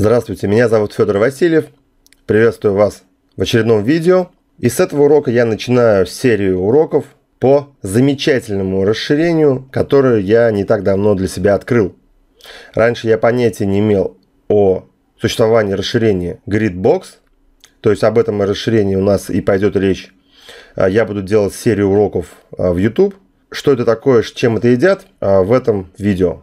Здравствуйте, меня зовут Федор Васильев. Приветствую вас в очередном видео. И с этого урока я начинаю серию уроков по замечательному расширению, которое я не так давно для себя открыл. Раньше я понятия не имел о существовании расширения Gridbox, то есть об этом расширении у нас и пойдет речь. А, я буду делать серию уроков а, в YouTube. Что это такое, с чем это едят, а, в этом видео.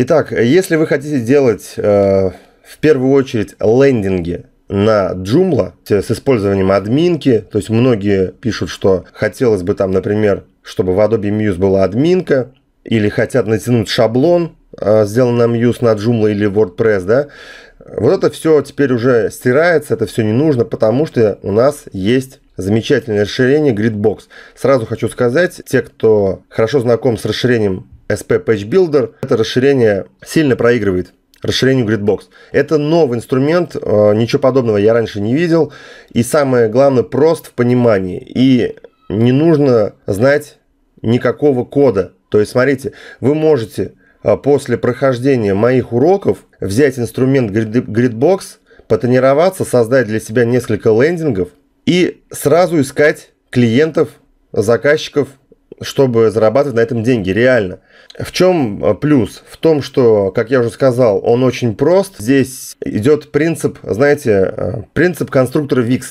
Итак, если вы хотите делать э, в первую очередь лендинги на Joomla с использованием админки, то есть многие пишут, что хотелось бы там, например, чтобы в Adobe Muse была админка, или хотят натянуть шаблон, э, сделанный на Muse, на Joomla или WordPress, да, вот это все теперь уже стирается, это все не нужно, потому что у нас есть замечательное расширение Gridbox. Сразу хочу сказать, те, кто хорошо знаком с расширением SP Page Builder, это расширение сильно проигрывает расширению Gridbox. Это новый инструмент, э, ничего подобного я раньше не видел. И самое главное, прост в понимании. И не нужно знать никакого кода. То есть, смотрите, вы можете э, после прохождения моих уроков взять инструмент Gridbox, потренироваться, создать для себя несколько лендингов и сразу искать клиентов, заказчиков чтобы зарабатывать на этом деньги, реально. В чем э, плюс? В том, что, как я уже сказал, он очень прост. Здесь идет принцип, знаете, э, принцип конструктора VIX.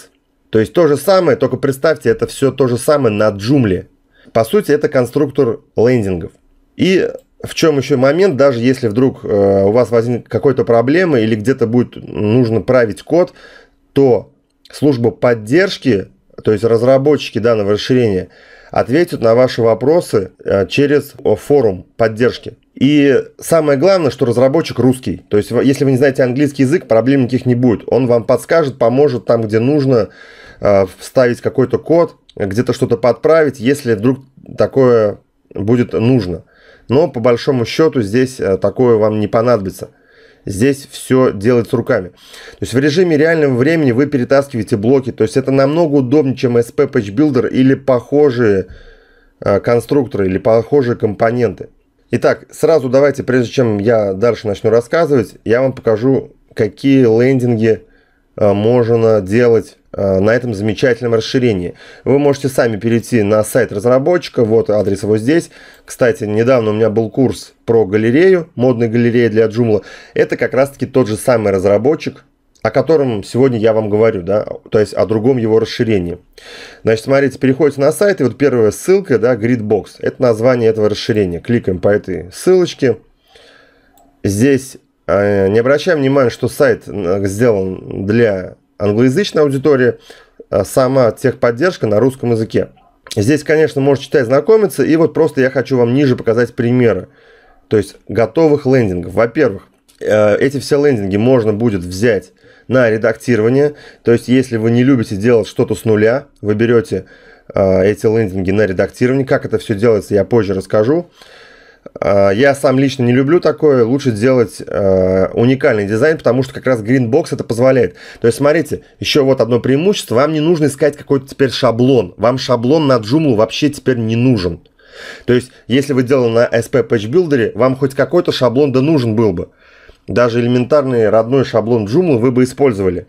То есть то же самое, только представьте, это все то же самое на джумле. По сути, это конструктор лендингов. И в чем еще момент, даже если вдруг э, у вас возникнет какой-то проблемы или где-то будет нужно править код, то служба поддержки, то есть разработчики данного расширения – ответят на ваши вопросы э, через форум поддержки. И самое главное, что разработчик русский. То есть, если вы не знаете английский язык, проблем никаких не будет. Он вам подскажет, поможет там, где нужно, э, вставить какой-то код, где-то что-то подправить, если вдруг такое будет нужно. Но по большому счету здесь э, такое вам не понадобится здесь все делается руками. То есть в режиме реального времени вы перетаскиваете блоки. То есть это намного удобнее, чем SP Patch Builder или похожие э, конструкторы или похожие компоненты. Итак, сразу давайте, прежде чем я дальше начну рассказывать, я вам покажу, какие лендинги э, можно делать Э, на этом замечательном расширении. Вы можете сами перейти на сайт разработчика, вот адрес его здесь. Кстати, недавно у меня был курс про галерею, модная галереи для Joomla. Это как раз-таки тот же самый разработчик, о котором сегодня я вам говорю, да, то есть о другом его расширении. Значит, смотрите, переходите на сайт, и вот первая ссылка, да, Gridbox, это название этого расширения. Кликаем по этой ссылочке. Здесь э, не обращаем внимания, что сайт э, сделан для англоязычная аудитория, а, сама техподдержка на русском языке. Здесь, конечно, можно читать, знакомиться, и вот просто я хочу вам ниже показать примеры, то есть готовых лендингов. Во-первых, э, эти все лендинги можно будет взять на редактирование, то есть если вы не любите делать что-то с нуля, вы берете а, эти лендинги на редактирование, как это все делается, я позже расскажу. Э, я сам лично не люблю такое, лучше сделать э, уникальный дизайн, потому что как раз Green Box это позволяет. То есть, смотрите, еще вот одно преимущество, вам не нужно искать какой-то теперь шаблон, вам шаблон на Joomla вообще теперь не нужен. То есть, если вы делали на SP Patch Builder, вам хоть какой-то шаблон да нужен был бы. Даже элементарный родной шаблон Joomla вы бы использовали.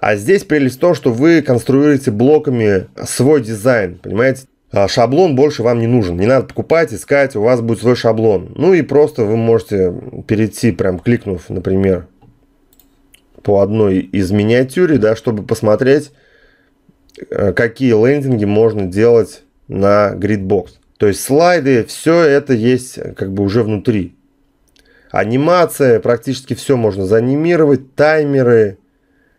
А здесь прелесть в том, что вы конструируете блоками свой дизайн, понимаете? А, шаблон больше вам не нужен. Не надо покупать, искать, у вас будет свой шаблон. Ну и просто вы можете перейти, прям кликнув, например, по одной из миниатюре, да, чтобы посмотреть, э, какие лендинги можно делать на Gridbox. То есть слайды, все это есть э, как бы уже внутри. Анимация, практически все можно заанимировать, таймеры,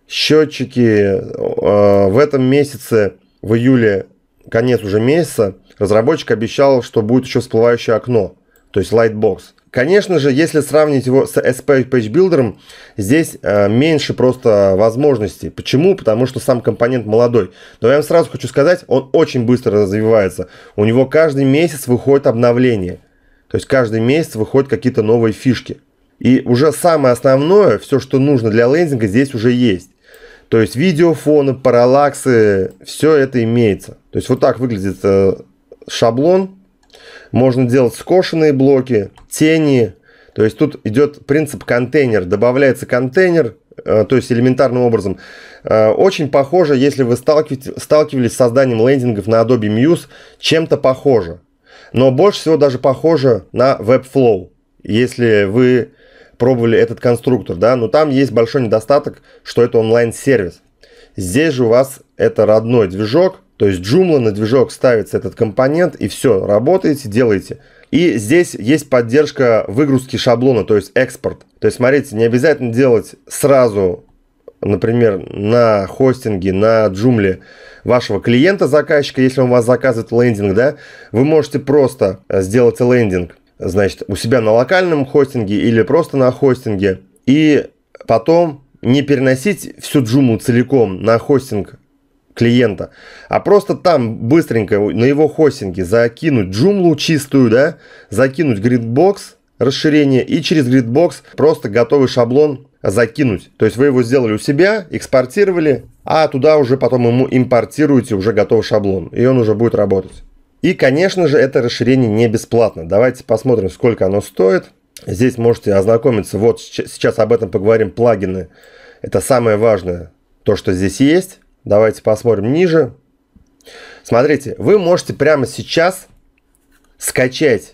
счетчики. Э, в этом месяце, в июле, конец уже месяца, разработчик обещал, что будет еще всплывающее окно, то есть Lightbox. Конечно же, если сравнить его с SP Page Builder, здесь э, меньше просто возможностей. Почему? Потому что сам компонент молодой. Но я вам сразу хочу сказать, он очень быстро развивается. У него каждый месяц выходит обновление. То есть каждый месяц выходят какие-то новые фишки. И уже самое основное, все, что нужно для лендинга, здесь уже есть. То есть видеофоны, параллаксы, все это имеется. То есть вот так выглядит э, шаблон. Можно делать скошенные блоки, тени. То есть тут идет принцип контейнер. Добавляется контейнер, э, то есть элементарным образом. Э, очень похоже, если вы сталкивались с созданием лендингов на Adobe Muse, чем-то похоже. Но больше всего даже похоже на Webflow. Если вы пробовали этот конструктор, да, но там есть большой недостаток, что это онлайн-сервис. Здесь же у вас это родной движок, то есть Joomla на движок ставится этот компонент и все, работаете, делаете. И здесь есть поддержка выгрузки шаблона, то есть экспорт. То есть смотрите, не обязательно делать сразу, например, на хостинге, на Joomla вашего клиента-заказчика, если он у вас заказывает лендинг, да, вы можете просто сделать лендинг, значит, у себя на локальном хостинге или просто на хостинге, и потом не переносить всю джуму целиком на хостинг клиента, а просто там быстренько на его хостинге закинуть джумлу чистую, да, закинуть гридбокс, расширение и через гридбокс просто готовый шаблон закинуть. То есть вы его сделали у себя, экспортировали, а туда уже потом ему импортируете уже готовый шаблон, и он уже будет работать. И, конечно же, это расширение не бесплатно. Давайте посмотрим, сколько оно стоит. Здесь можете ознакомиться. Вот сейчас об этом поговорим. Плагины. Это самое важное, то, что здесь есть. Давайте посмотрим ниже. Смотрите, вы можете прямо сейчас скачать.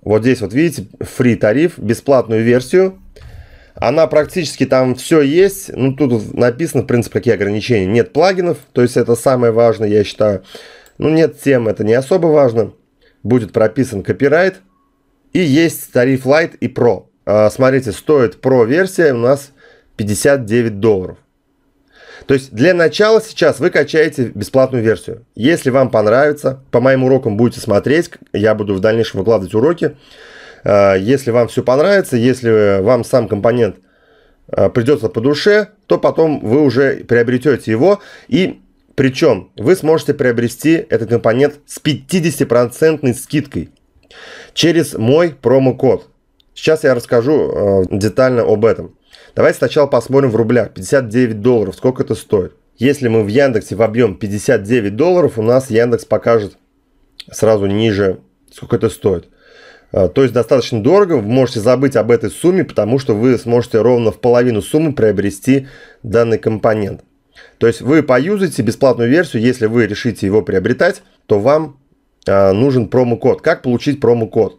Вот здесь вот видите, free тариф, бесплатную версию. Она практически там все есть. Ну, тут написано, в принципе, какие ограничения. Нет плагинов, то есть это самое важное, я считаю. Ну нет тем, это не особо важно. Будет прописан копирайт. И есть тариф Light и Pro. А, смотрите, стоит Pro версия у нас 59 долларов. То есть для начала сейчас вы качаете бесплатную версию. Если вам понравится, по моим урокам будете смотреть, я буду в дальнейшем выкладывать уроки. А, если вам все понравится, если вам сам компонент а, придется по душе, то потом вы уже приобретете его. И причем вы сможете приобрести этот компонент с 50% скидкой через мой промокод. Сейчас я расскажу э, детально об этом. Давайте сначала посмотрим в рублях. 59 долларов, сколько это стоит? Если мы в Яндексе вобьем 59 долларов, у нас Яндекс покажет сразу ниже, сколько это стоит. Э, то есть достаточно дорого, вы можете забыть об этой сумме, потому что вы сможете ровно в половину суммы приобрести данный компонент. То есть вы поюзаете бесплатную версию, если вы решите его приобретать, то вам э, нужен промокод. Как получить промокод?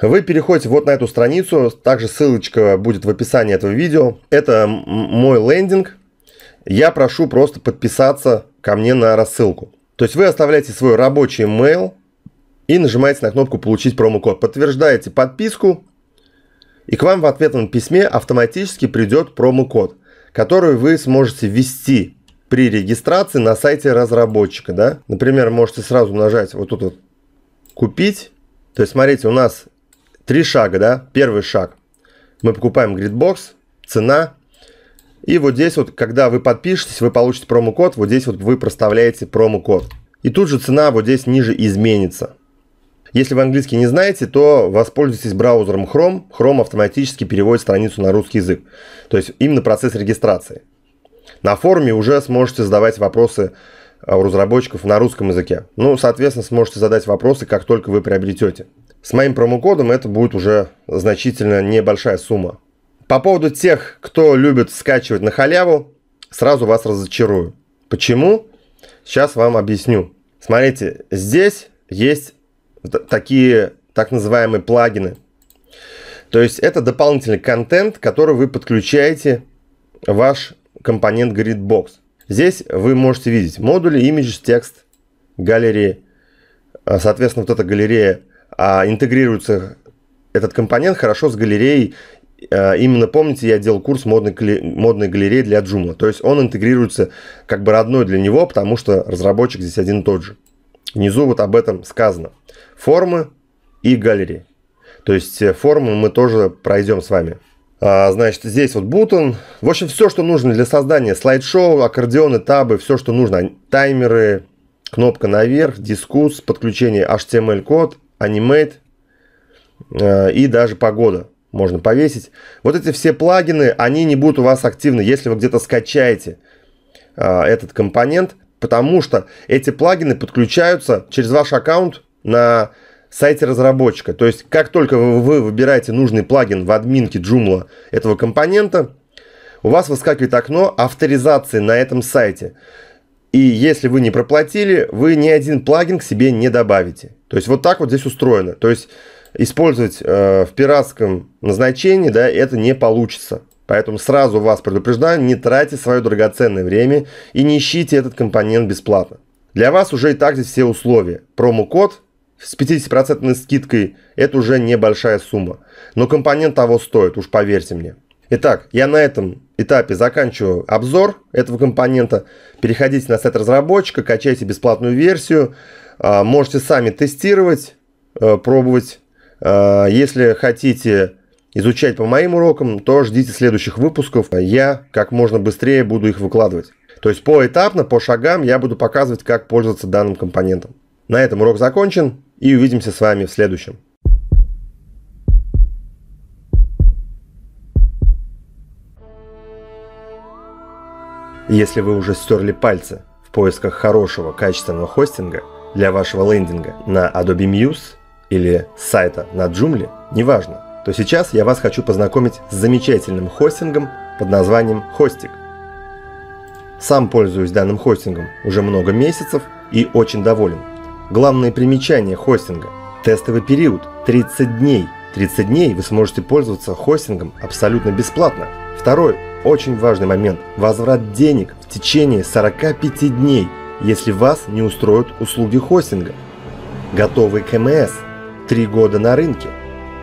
Вы переходите вот на эту страницу, также ссылочка будет в описании этого видео. Это мой лендинг. Я прошу просто подписаться ко мне на рассылку. То есть вы оставляете свой рабочий email и нажимаете на кнопку «Получить промокод». Подтверждаете подписку, и к вам в ответном письме автоматически придет промокод которую вы сможете ввести при регистрации на сайте разработчика. Да? Например, можете сразу нажать вот тут вот «Купить». То есть, смотрите, у нас три шага. Да? Первый шаг. Мы покупаем Gridbox, цена. И вот здесь вот, когда вы подпишетесь, вы получите промокод. Вот здесь вот вы проставляете промокод. И тут же цена вот здесь ниже изменится. Если вы английский не знаете, то воспользуйтесь браузером Chrome. Chrome автоматически переводит страницу на русский язык. То есть именно процесс регистрации. На форуме уже сможете задавать вопросы а, у разработчиков на русском языке. Ну, соответственно, сможете задать вопросы, как только вы приобретете. С моим промокодом это будет уже значительно небольшая сумма. По поводу тех, кто любит скачивать на халяву, сразу вас разочарую. Почему? Сейчас вам объясню. Смотрите, здесь есть такие так называемые плагины. То есть это дополнительный контент, который вы подключаете в ваш компонент GridBox. Здесь вы можете видеть модули, имидж, текст, галереи. А, соответственно, вот эта галерея а, интегрируется, этот компонент хорошо с галереей. А, именно помните, я делал курс модной, модной галереи для Joomla. То есть он интегрируется как бы родной для него, потому что разработчик здесь один и тот же. Внизу вот об этом сказано. Формы и галереи. То есть э, формы мы тоже пройдем с вами. А, значит, здесь вот бутон. В общем, все, что нужно для создания слайд-шоу, аккордеоны, табы, все, что нужно. Таймеры, кнопка наверх, дискус, подключение HTML-код, анимейт э, и даже погода можно повесить. Вот эти все плагины, они не будут у вас активны. Если вы где-то скачаете э, этот компонент, потому что эти плагины подключаются через ваш аккаунт на сайте разработчика. То есть, как только вы выбираете нужный плагин в админке Joomla этого компонента, у вас выскакивает окно авторизации на этом сайте. И если вы не проплатили, вы ни один плагин к себе не добавите. То есть вот так вот здесь устроено. То есть использовать э, в пиратском назначении, да, это не получится. Поэтому сразу вас предупреждаю, не тратьте свое драгоценное время и не ищите этот компонент бесплатно. Для вас уже и так здесь все условия. Промокод с 50% скидкой – это уже небольшая сумма. Но компонент того стоит, уж поверьте мне. Итак, я на этом этапе заканчиваю обзор этого компонента. Переходите на сайт разработчика, качайте бесплатную версию. А, можете сами тестировать, э, пробовать. А, если хотите изучать по моим урокам, то ждите следующих выпусков. А я как можно быстрее буду их выкладывать. То есть поэтапно, по шагам я буду показывать, как пользоваться данным компонентом. На этом урок закончен и увидимся с вами в следующем. Если вы уже стерли пальцы в поисках хорошего качественного хостинга для вашего лендинга на Adobe Muse или сайта на Joomla, неважно – то сейчас я вас хочу познакомить с замечательным хостингом под названием Хостик. Сам пользуюсь данным хостингом уже много месяцев и очень доволен. Главные примечания хостинга. Тестовый период 30 дней. 30 дней вы сможете пользоваться хостингом абсолютно бесплатно. Второй очень важный момент – возврат денег в течение 45 дней, если вас не устроят услуги хостинга. Готовый КМС – 3 года на рынке –